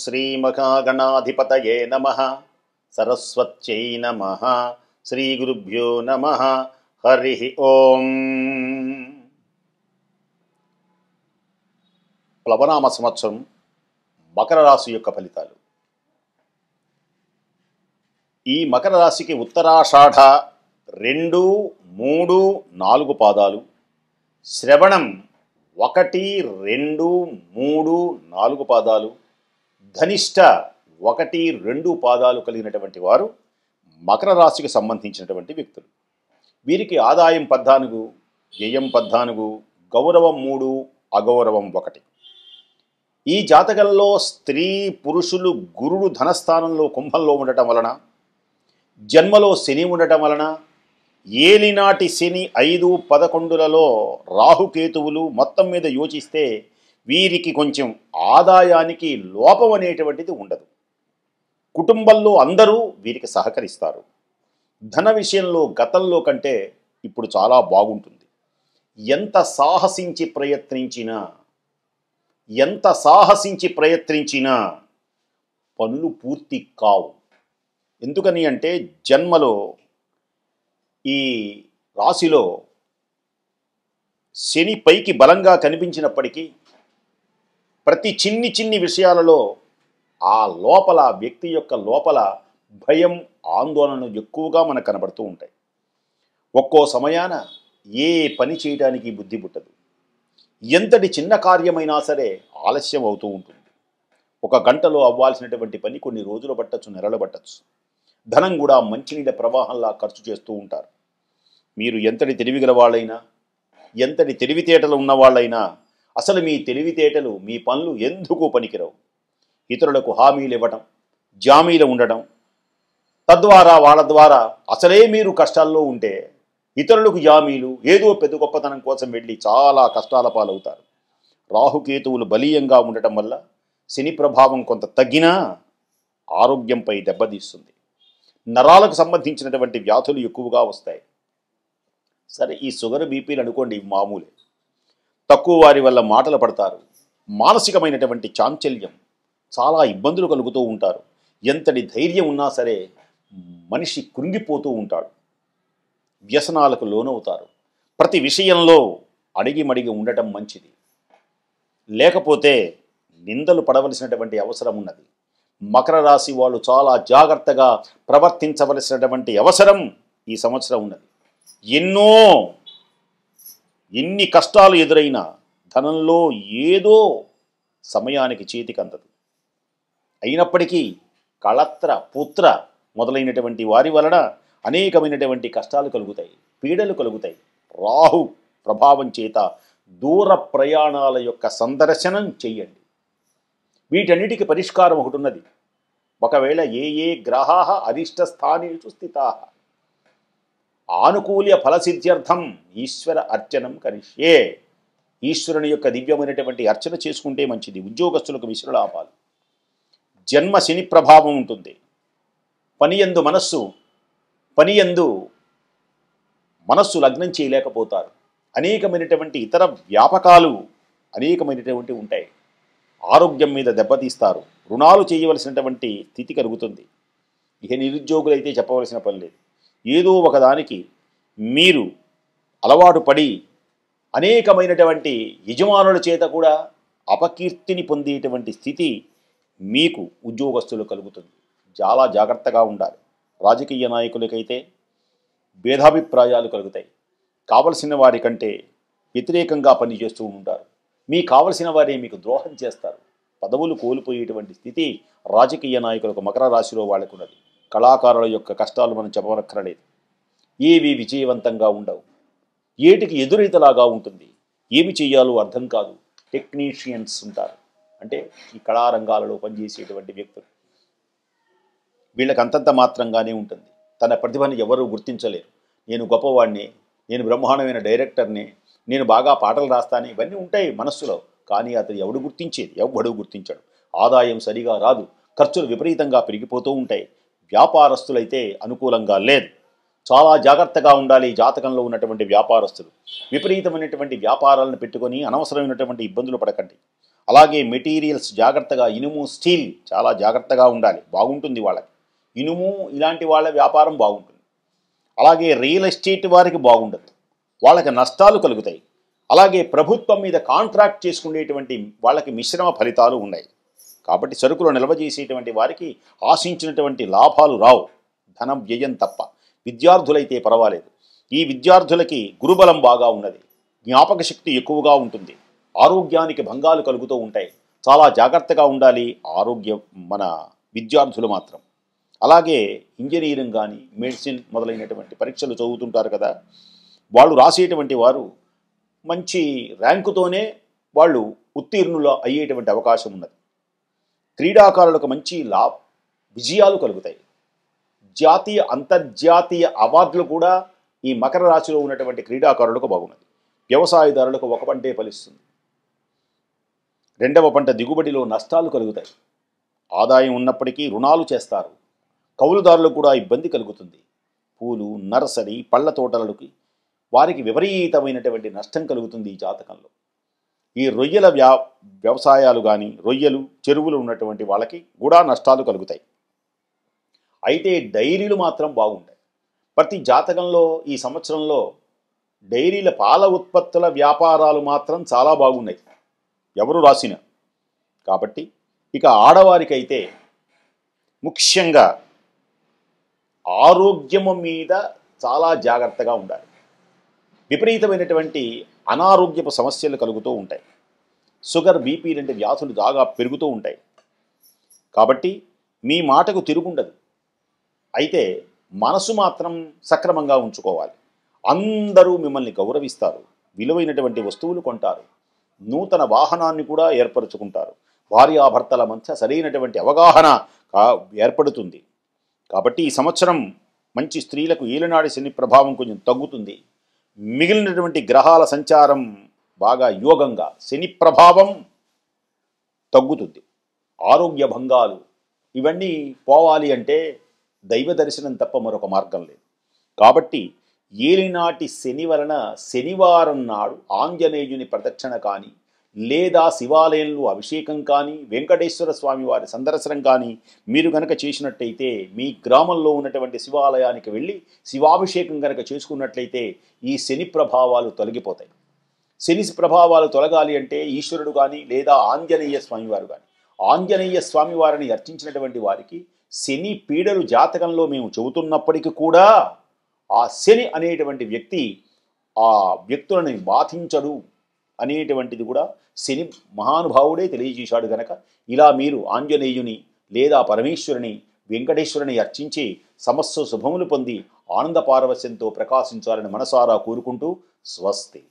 శ్రీమహాగణాధిపతయే నమ సరస్వత్యై నమ గురుభ్యో నమ హరి ఓం ప్లవనామ సంవత్సరం మకర రాశి యొక్క ఫలితాలు ఈ మకర రాశికి ఉత్తరాషాఢ రెండు మూడు నాలుగు పాదాలు శ్రవణం ఒకటి రెండు మూడు నాలుగు పాదాలు ధనిష్ట ఒకటి రెండు పాదాలు కలిగినటువంటి వారు మకర రాశికి సంబంధించినటువంటి వ్యక్తులు వీరికి ఆదాయం పద్నాలుగు వ్యయం పద్నాలుగు గౌరవం మూడు అగౌరవం ఒకటి ఈ జాతకంలో స్త్రీ పురుషులు గురుడు ధనస్థానంలో కుంభంలో ఉండటం వలన జన్మలో శని ఉండటం వలన ఏలినాటి శని ఐదు పదకొండులలో రాహుకేతువులు మొత్తం మీద యోచిస్తే వీరికి కొంచెం ఆదాయానికి లోపం అనేటువంటిది ఉండదు కుటుంబంలో అందరూ వీరికి సహకరిస్తారు ధన విషయంలో గతంలో కంటే ఇప్పుడు చాలా బాగుంటుంది ఎంత సాహసించి ప్రయత్నించినా ఎంత సాహసించి ప్రయత్నించినా పనులు పూర్తి కావు ఎందుకని అంటే జన్మలో ఈ రాశిలో శని పైకి బలంగా కనిపించినప్పటికీ ప్రతి చిన్ని చిన్ని విషయాలలో ఆ లోపల వ్యక్తి యొక్క లోపల భయం ఆందోళనలు ఎక్కువగా మనకు కనబడుతూ ఉంటాయి ఒక్కో సమయాన ఏ పని చేయడానికి బుద్ధి పుట్టదు ఎంతటి చిన్న కార్యమైనా సరే ఆలస్యం అవుతూ ఉంటుంది ఒక గంటలో అవ్వాల్సినటువంటి పని కొన్ని రోజులు పట్టచ్చు నెలలు పట్టచ్చు ధనం కూడా మంచినీళ్ళ ప్రవాహంలా ఖర్చు చేస్తూ ఉంటారు మీరు ఎంతటి తెలివిగల వాళ్ళైనా ఎంతటి తెలివితేటలు ఉన్నవాళ్ళైనా అసలు మీ తెలివితేటలు మీ పనులు ఎందుకు పనికిరావు ఇతరులకు హామీలు ఇవ్వటం జామీలు ఉండటం తద్వారా వాళ్ళ ద్వారా అసలే మీరు కష్టాల్లో ఉంటే ఇతరులకు జామీలు ఏదో పెద్ద గొప్పతనం కోసం వెళ్ళి చాలా కష్టాల పాలవుతారు రాహుకేతువులు బలీయంగా ఉండటం వల్ల శని ప్రభావం కొంత తగ్గినా ఆరోగ్యంపై దెబ్బతీస్తుంది నరాలకు సంబంధించినటువంటి వ్యాధులు ఎక్కువగా వస్తాయి సరే ఈ షుగర్ బీపీలు అనుకోండి మామూలే తక్కువ వారి వల్ల మాటలు పడతారు మానసికమైనటువంటి చాంచల్యం చాలా ఇబ్బందులు కలుగుతూ ఉంటారు ఎంతటి ధైర్యం ఉన్నా సరే మనిషి కృంగిపోతూ ఉంటాడు వ్యసనాలకు లోనవుతారు ప్రతి విషయంలో అడిగి మడిగి ఉండటం మంచిది లేకపోతే నిందలు పడవలసినటువంటి అవసరం ఉన్నది మకర రాశి వాళ్ళు చాలా జాగ్రత్తగా ప్రవర్తించవలసినటువంటి అవసరం ఈ సంవత్సరం ఉన్నది ఎన్నో ఎన్ని కష్టాలు ఎదురైనా ధనంలో ఏదో సమయానికి చేతికి అందదు అయినప్పటికీ కళత్ర పుత్ర మొదలైనటువంటి వారి వలన అనేకమైనటువంటి కష్టాలు కలుగుతాయి పీడలు కలుగుతాయి రాహు ప్రభావం చేత దూర ప్రయాణాల యొక్క సందర్శనం చెయ్యండి వీటన్నిటికీ పరిష్కారం ఒకటి ఉన్నది ఒకవేళ ఏ ఏ గ్రహా అరిష్టస్థానేషు స్థితా ఆనుకూల్య ఫలసిద్ధ్యర్థం ఈశ్వర అర్చనం కరిష్యే ఈశ్వరుని యొక్క దివ్యమైనటువంటి అర్చన చేసుకుంటే మంచిది ఉద్యోగస్తులకు మిశ్ర లాభాలు జన్మ శని ప్రభావం ఉంటుంది పనియందు మనస్సు పనియందు మనస్సు లగ్నం చేయలేకపోతారు అనేకమైనటువంటి ఇతర వ్యాపకాలు అనేకమైనటువంటి ఉంటాయి ఆరోగ్యం మీద దెబ్బతీస్తారు రుణాలు చేయవలసినటువంటి స్థితి కలుగుతుంది ఇక నిరుద్యోగులైతే చెప్పవలసిన పని లేదు ఏదో ఒకదానికి మీరు అలవాటు పడి అనేకమైనటువంటి యజమానుల చేత కూడా అపకీర్తిని పొందేటువంటి స్థితి మీకు ఉద్యోగస్తులు కలుగుతుంది చాలా జాగ్రత్తగా ఉండాలి రాజకీయ నాయకులకైతే భేదాభిప్రాయాలు కలుగుతాయి కావలసిన వారి కంటే వ్యతిరేకంగా పనిచేస్తూ ఉంటారు మీ కావలసిన వారే మీకు ద్రోహం చేస్తారు పదవులు కోల్పోయేటువంటి స్థితి రాజకీయ నాయకులకు మకర రాశిలో వాళ్ళకున్నది కళాకారుల యొక్క కష్టాలు మనం చెప్పనక్కరలేదు ఏవి విజయవంతంగా ఉండవు ఏటికి ఎదురైతలాగా ఉంటుంది ఏమి చేయాలో అర్థం కాదు టెక్నీషియన్స్ ఉంటారు అంటే ఈ కళారంగాలలో పనిచేసేటువంటి వ్యక్తులు వీళ్ళకి అంతంత మాత్రంగానే ఉంటుంది తన ప్రతిభను ఎవరూ గుర్తించలేరు నేను గొప్పవాడిని నేను బ్రహ్మాండమైన డైరెక్టర్ని నేను బాగా పాటలు రాస్తాను ఇవన్నీ ఉంటాయి మనస్సులో కానీ అతను ఎవడు గుర్తించేది ఎవడు గుర్తించాడు ఆదాయం సరిగా రాదు ఖర్చులు విపరీతంగా పెరిగిపోతూ ఉంటాయి వ్యాపారస్తులైతే అనుకూలంగా లేదు చాలా జాగ్రత్తగా ఉండాలి జాతకంలో ఉన్నటువంటి వ్యాపారస్తులు విపరీతమైనటువంటి వ్యాపారాలను పెట్టుకొని అనవసరమైనటువంటి ఇబ్బందులు పడకండి అలాగే మెటీరియల్స్ జాగ్రత్తగా ఇనుము స్టీల్ చాలా జాగ్రత్తగా ఉండాలి బాగుంటుంది వాళ్ళకి ఇనుము ఇలాంటి వాళ్ళ వ్యాపారం బాగుంటుంది అలాగే రియల్ ఎస్టేట్ వారికి బాగుండదు వాళ్ళకి నష్టాలు కలుగుతాయి అలాగే ప్రభుత్వం మీద కాంట్రాక్ట్ చేసుకునేటువంటి వాళ్ళకి మిశ్రమ ఫలితాలు ఉన్నాయి కాబట్టి సరుకులు నిల్వ చేసేటువంటి వారికి ఆశించినటువంటి లాభాలు రావు ధనం వ్యయం తప్ప విద్యార్థులైతే పర్వాలేదు ఈ విద్యార్థులకి గురుబలం బాగా ఉన్నది జ్ఞాపక శక్తి ఎక్కువగా ఉంటుంది ఆరోగ్యానికి భంగాలు కలుగుతూ ఉంటాయి చాలా జాగ్రత్తగా ఉండాలి ఆరోగ్యం మన విద్యార్థులు మాత్రం అలాగే ఇంజనీరింగ్ కానీ మెడిసిన్ మొదలైనటువంటి పరీక్షలు చదువుతుంటారు కదా వాళ్ళు రాసేటువంటి వారు మంచి ర్యాంకుతోనే వాళ్ళు ఉత్తీర్ణులు అయ్యేటువంటి అవకాశం ఉన్నది క్రీడాకారులకు మంచి లా విజయాలు కలుగుతాయి జాతీయ అంతర్జాతీయ అవార్డులు కూడా ఈ మకర రాశిలో ఉన్నటువంటి క్రీడాకారులకు బాగున్నది వ్యవసాయదారులకు ఒక పంటే ఫలిస్తుంది రెండవ పంట దిగుబడిలో నష్టాలు కలుగుతాయి ఆదాయం ఉన్నప్పటికీ రుణాలు చేస్తారు కౌలుదారులకు కూడా ఇబ్బంది కలుగుతుంది పూలు నర్సరీ పళ్ళ తోటలకి వారికి విపరీతమైనటువంటి నష్టం కలుగుతుంది ఈ జాతకంలో ఈ రొయ్యల వ్యా వ్యవసాయాలు కానీ రొయ్యలు చెరువులు ఉన్నటువంటి వాళ్ళకి కూడా నష్టాలు కలుగుతాయి అయితే డైరీలు మాత్రం బాగుంటాయి ప్రతి జాతకంలో ఈ సంవత్సరంలో డైరీల పాల ఉత్పత్తుల వ్యాపారాలు మాత్రం చాలా బాగున్నాయి ఎవరు రాసిన కాబట్టి ఇక ఆడవారికైతే ముఖ్యంగా ఆరోగ్యము మీద చాలా జాగ్రత్తగా ఉండాలి విపరీతమైనటువంటి అనారోగ్యపు సమస్యలు కలుగుతూ ఉంటాయి షుగర్ బీపీ లాంటి వ్యాధులు బాగా పెరుగుతూ ఉంటాయి కాబట్టి మీ మాటకు తిరుగుండదు అయితే మనసు మాత్రం సక్రమంగా ఉంచుకోవాలి అందరూ మిమ్మల్ని గౌరవిస్తారు విలువైనటువంటి వస్తువులు కొంటారు నూతన వాహనాన్ని కూడా ఏర్పరచుకుంటారు భార్యాభర్తల మధ్య సరైనటువంటి అవగాహన ఏర్పడుతుంది కాబట్టి ఈ సంవత్సరం మంచి స్త్రీలకు ఏలనాడి శని ప్రభావం కొంచెం తగ్గుతుంది మిగిలినటువంటి గ్రహాల సంచారం బాగా యోగంగా శని ప్రభావం తగ్గుతుంది ఆరోగ్య భంగాలు ఇవన్నీ పోవాలి అంటే దైవ దర్శనం తప్ప మరొక మార్గం లేదు కాబట్టి ఏలినాటి శని వలన శనివారం నాడు ఆంజనేయుని ప్రదక్షిణ కానీ లేదా శివాలయంలో అభిషేకం కానీ వెంకటేశ్వర స్వామి వారి సందర్శనం కానీ మీరు కనుక చేసినట్టయితే మీ గ్రామంలో ఉన్నటువంటి శివాలయానికి వెళ్ళి శివాభిషేకం కనుక చేసుకున్నట్లయితే ఈ శని ప్రభావాలు తొలగిపోతాయి శని ప్రభావాలు తొలగాలి అంటే ఈశ్వరుడు కానీ లేదా ఆంజనేయ స్వామివారు కానీ ఆంజనేయ స్వామివారిని అర్చించినటువంటి వారికి శని పీడలు జాతకంలో మేము చెబుతున్నప్పటికీ కూడా ఆ శని అనేటువంటి వ్యక్తి ఆ వ్యక్తులని బాధించడు అనేటువంటిది కూడా శని మహానుభావుడే తెలియజేశాడు గనక ఇలా మీరు ఆంజనేయుని లేదా పరమేశ్వరుని వెంకటేశ్వరుని అర్చించి సమస్త శుభములు పొంది ఆనంద పారవశ్యంతో ప్రకాశించాలని మనసారా కోరుకుంటూ స్వస్తి